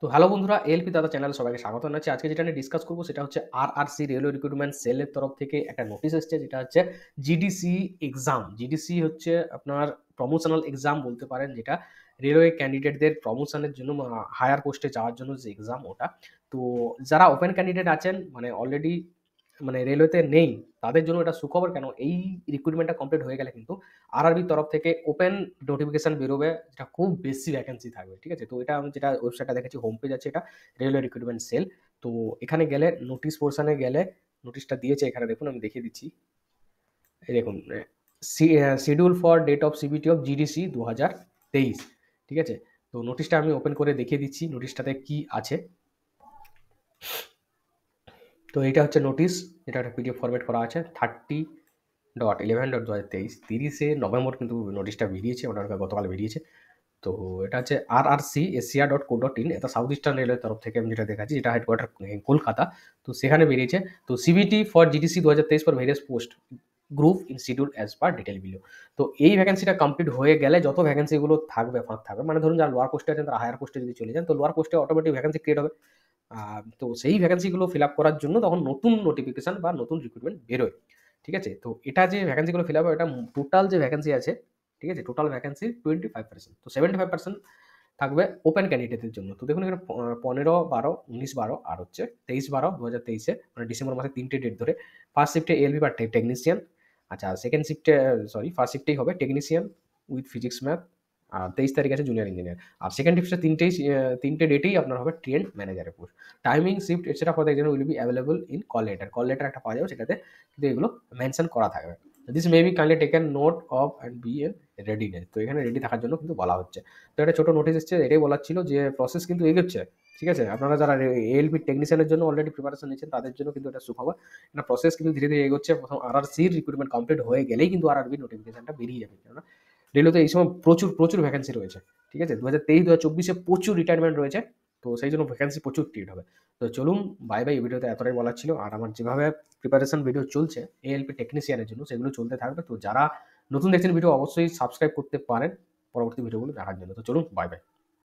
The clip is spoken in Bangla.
তো হ্যালো বন্ধুরা এলপি দাদা চ্যানেল সবাইকে স্বাগত জানাচ্ছি আজকে যেটা আমি ডিসকাস করবো সেটা হচ্ছে R R C railway recruitment সেলের তরফ থেকে একটা নোটিস এসছে যেটা হচ্ছে জিডিসি এক্সাম জিডিসি হচ্ছে আপনার প্রমোশনাল এক্সাম বলতে পারেন যেটা রেলওয়ে ক্যান্ডিডেটদের প্রমোশনের জন্য হায়ার পোস্টে যাওয়ার জন্য যে এক্সাম ওটা তো যারা ওপেন ক্যান্ডিডেট আছেন মানে অলরেডি মানে রেলওয়েতে নেই তাদের জন্য এটা সুখবর কেন এই রিক্রুটমেন্টটা কমপ্লিট হয়ে গেলে কিন্তু আরআরবির তরফ থেকে ওপেন নোটিফিকেশান বেরোবে যেটা খুব বেশি ভ্যাকেন্সি থাকবে ঠিক আছে তো এটা আমি যেটা ওয়েবসাইটটা দেখেছি হোম পেজ আছে এটা রেলওয়ে রিক্রুটমেন্ট সেল তো এখানে গেলে নোটিশ পোর্শনে গেলে নোটিশটা দিয়েছে এখানে দেখুন আমি দেখিয়ে দিচ্ছি দেখুন schedule for date of CBT of GDC দু হাজার তেইশ ঠিক আছে তো নোটিশটা আমি ওপেন করে দেখিয়ে দিচ্ছি নোটিশটাতে কি আছে তো এটা হচ্ছে নোটিশ যেটা একটা পিডিএফ ফরম্যাট করা আছে থার্টি ডট ইলেভেন ডট দু হাজার তেইশ তিরিশে নভেম্বর কিন্তু নোটিশটা বেরিয়েছে ওটা গতকাল বেরিয়েছে তো এটা হচ্ছে R R C Asia dot co dot in এটা সাউথ ইস্টার্ন রেলওয়ের তরফ থেকে আমি যেটা দেখাচ্ছি যেটা হেডকোয়ার্টার কলকাতা তো সেখানে বেরিয়েছে তো সিবিটি ফর জিডিসি দু হাজার তেইশ for various post group institute as per detail below তো এই ভ্যাকেন্সিটা কমপ্লিট হয়ে গেলে যত ভ্যাকেন্সিগুলো থাকবে ফাঁক থাকবে মানে ধরুন যারা লোয়ার পোস্টে আছেন তারা হায়ার পোস্টে যদি চলে যান তো লোয়ার পোস্টে অটোমেটিক ভ্যাকেন্সি ক্রিয়েট হবে তো সেই ভ্যাকেন্সিগুলো ফিল আপ করার জন্য তখন নতুন নোটিফিকেশান বা নতুন রিক্রুটমেন্ট বেরোয় ঠিক আছে তো এটা যে ভ্যাকেন্সিগুলো ফিল আপ এটা টোটাল যে ভ্যাকেন্সি আছে ঠিক আছে total vacancy twenty five percent তো সেভেন্টি ফাইভ পার্সেন্ট থাকবে ওপেন ক্যান্ডিডেটের জন্য তো দেখুন এখানে পনেরো বারো উনিশ বারো আর হচ্ছে তেইশ বারো দু হাজার তেইশে মানে ডিসেম্বর মাসে তিনটে ডেট ধরে ফার্স্ট শিফটে এলবি বা টেকনিশিয়ান আচ্ছা সেকেন্ড শিফটে সরি ফার্স্ট শিফটেই হবে টেকনিশিয়ান উইথ ফিজিক্স ম্যাথ আর তেইশ তারিখ আছে জুনিয়ার ইঞ্জিনিয়ার আর সেকেন্ড ডিফটা তিনটেই তিনটে ডেটেই আপনার হবে ট্রেন্ড ম্যানেজারের post timing shift etcetera for example will be available in call letter call letter একটা পাওয়া যাবে সেটাতে কিন্তু এগুলো মেনশন করা থাকবে this may be kindly taken note of and be in readiness তো এখানে রেডি থাকার জন্য কিন্তু বলা হচ্ছে তো একটা ছোটো নোটিস এসছে এটাই বলার ছিল যে প্রসেস কিন্তু এগোচ্ছে ঠিক আছে আপনারা যারা এলপি টেকনিশিয়ানের জন্য অলরেডি প্রিপারেশন নিচ্ছেন তাদের জন্য কিন্তু এটা সুখবর এটা প্রসেস কিন্তু ধীরে ধীরে এগোচ্ছে প্রথম আর আর সির রিক্রুটমেন্ট কমপ্লিট হয়ে গেলেই কিন্তু আর আর বি নোটিফিকেশনটা বেরিয়ে যাবে কেননা রেলওয়েতে এই সময় প্রচুর প্রচুর ভ্যাকেন্সি রয়েছে ঠিক আছে দু হাজার তেইশ দু হাজার চব্বিশে প্রচুর রিটায়ারমেন্ট রয়েছে তো সেই জন্য ভ্যাকেন্সি প্রচুর ক্রিয়েট হবে তো চলুন বাই বাই ভিডিওতে এতটাই বলার ছিল আর আমার যেভাবে প্রিপারেশন ভিডিও চলছে এএলপি টেকনিশিয়ানের জন্য সেগুলো চলতে থাকবে তো যারা নতুন দেখছেন ভিডিও অবশ্যই সাবস্ক্রাইব করতে পারেন পরবর্তী ভিডিওগুলো দেখার জন্য তো চলুন বাই বাই